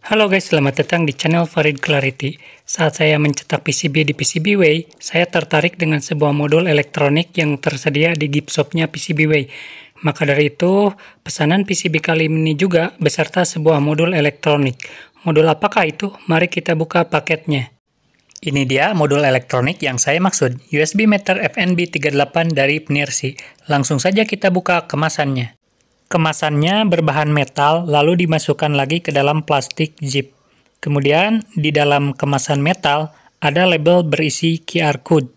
Halo guys, selamat datang di channel Farid Clarity. Saat saya mencetak PCB di PCBWay, saya tertarik dengan sebuah modul elektronik yang tersedia di gift shopnya PCBWay. Maka dari itu, pesanan PCB kali ini juga beserta sebuah modul elektronik. Modul apakah itu? Mari kita buka paketnya. Ini dia modul elektronik yang saya maksud, USB meter FNB38 dari Pnirsi. Langsung saja kita buka kemasannya. Kemasannya berbahan metal, lalu dimasukkan lagi ke dalam plastik zip. Kemudian, di dalam kemasan metal, ada label berisi QR Code,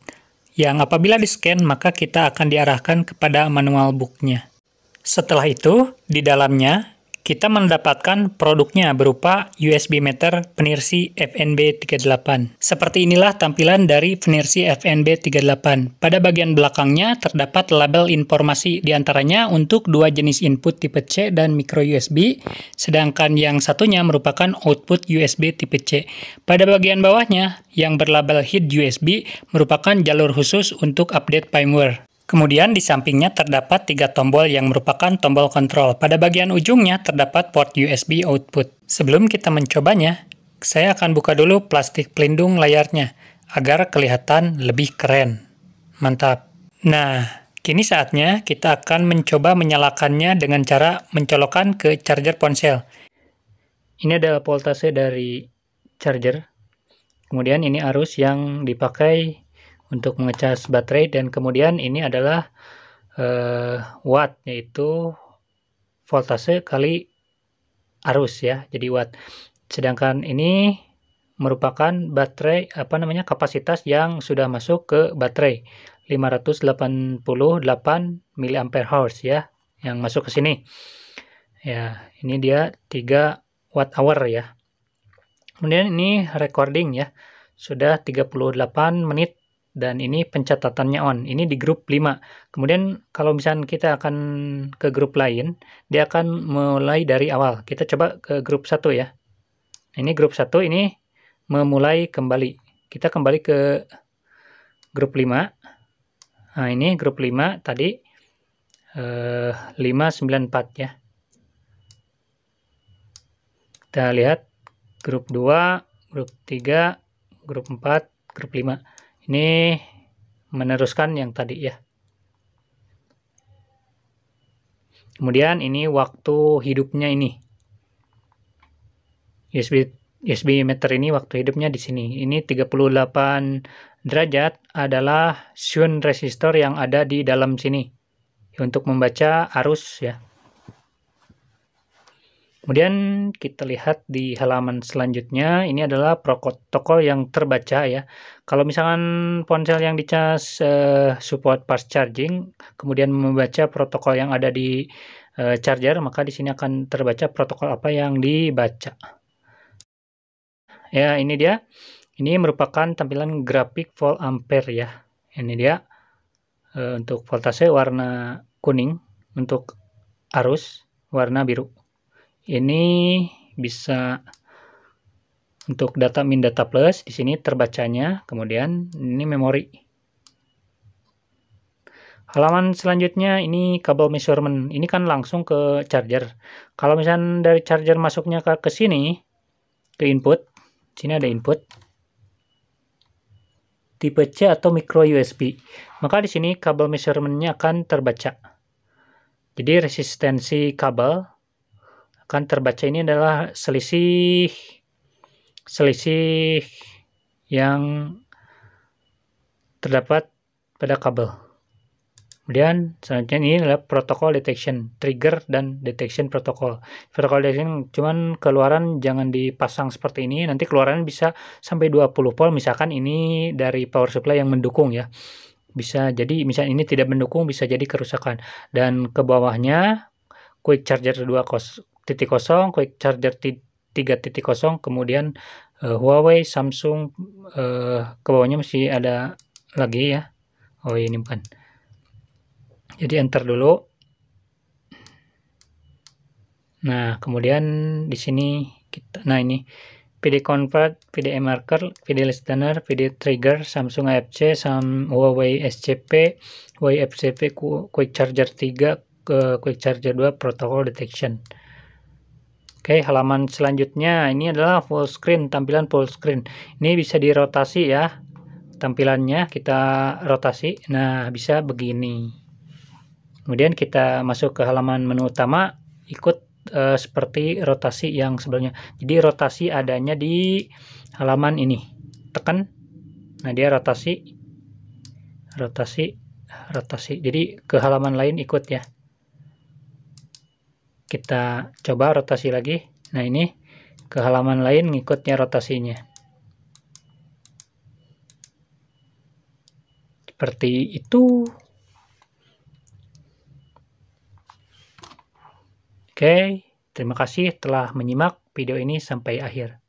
yang apabila di-scan maka kita akan diarahkan kepada manual booknya. Setelah itu, di dalamnya kita mendapatkan produknya berupa USB meter penirsi FNB38. Seperti inilah tampilan dari penirsi FNB38. Pada bagian belakangnya terdapat label informasi diantaranya untuk dua jenis input tipe C dan micro USB, sedangkan yang satunya merupakan output USB tipe C. Pada bagian bawahnya, yang berlabel hid USB merupakan jalur khusus untuk update firmware. Kemudian di sampingnya terdapat tiga tombol yang merupakan tombol kontrol. Pada bagian ujungnya terdapat port USB output. Sebelum kita mencobanya, saya akan buka dulu plastik pelindung layarnya agar kelihatan lebih keren. Mantap. Nah, kini saatnya kita akan mencoba menyalakannya dengan cara mencolokkan ke charger ponsel. Ini adalah voltase dari charger. Kemudian ini arus yang dipakai untuk mengecas baterai dan kemudian ini adalah uh, watt yaitu voltase kali arus ya jadi watt sedangkan ini merupakan baterai apa namanya kapasitas yang sudah masuk ke baterai 588 hours ya yang masuk ke sini ya ini dia 3 watt hour ya kemudian ini recording ya sudah 38 menit dan ini pencatatannya on. Ini di grup 5. Kemudian kalau misalnya kita akan ke grup lain, dia akan mulai dari awal. Kita coba ke grup 1 ya. Ini grup 1 ini memulai kembali. Kita kembali ke grup 5. Nah, ini grup 5 tadi eh 594 ya. Kita lihat grup 2, grup 3, grup 4, grup 5. Ini meneruskan yang tadi ya. Kemudian ini waktu hidupnya ini. USB USB meter ini waktu hidupnya di sini. Ini 38 derajat adalah shunt resistor yang ada di dalam sini untuk membaca arus ya. Kemudian kita lihat di halaman selanjutnya, ini adalah protokol yang terbaca ya. Kalau misalkan ponsel yang dicas uh, eh, support fast charging, kemudian membaca protokol yang ada di uh, charger, maka di sini akan terbaca protokol apa yang dibaca. Ya, ini dia. Ini merupakan tampilan grafik volt ampere ya. Ini dia. Uh, untuk voltase warna kuning, untuk arus warna biru ini bisa untuk data min data plus di sini terbacanya kemudian ini memori halaman selanjutnya ini kabel measurement ini kan langsung ke charger kalau misalnya dari charger masuknya ke, ke sini ke input sini ada input tipe C atau micro USB maka di sini kabel measurementnya akan terbaca jadi resistensi kabel akan terbaca ini adalah selisih selisih yang terdapat pada kabel. Kemudian selanjutnya ini adalah protokol detection, trigger dan detection protokol. Protokol detection cuman keluaran jangan dipasang seperti ini, nanti keluaran bisa sampai 20 volt misalkan ini dari power supply yang mendukung ya. Bisa jadi misalnya ini tidak mendukung bisa jadi kerusakan dan ke bawahnya quick charger titik kosong, Quick Charger tiga titik kosong kemudian uh, Huawei, Samsung, uh, ke bawahnya masih ada lagi ya. Oh ini bukan. Jadi enter dulu. Nah kemudian di sini kita, nah ini PD convert, PD marker, PD listener, PD trigger, Samsung AFC, Sam Huawei SCP, Huawei FCP, Quick Charger 3, Quick Charger 2, protocol detection. Oke, halaman selanjutnya ini adalah full screen, tampilan full screen. Ini bisa dirotasi ya. Tampilannya kita rotasi. Nah, bisa begini. Kemudian kita masuk ke halaman menu utama, ikut uh, seperti rotasi yang sebelumnya. Jadi rotasi adanya di halaman ini. Tekan. Nah, dia rotasi. Rotasi, rotasi. Jadi ke halaman lain ikut ya kita coba rotasi lagi nah ini ke halaman lain ngikutnya rotasinya seperti itu oke terima kasih telah menyimak video ini sampai akhir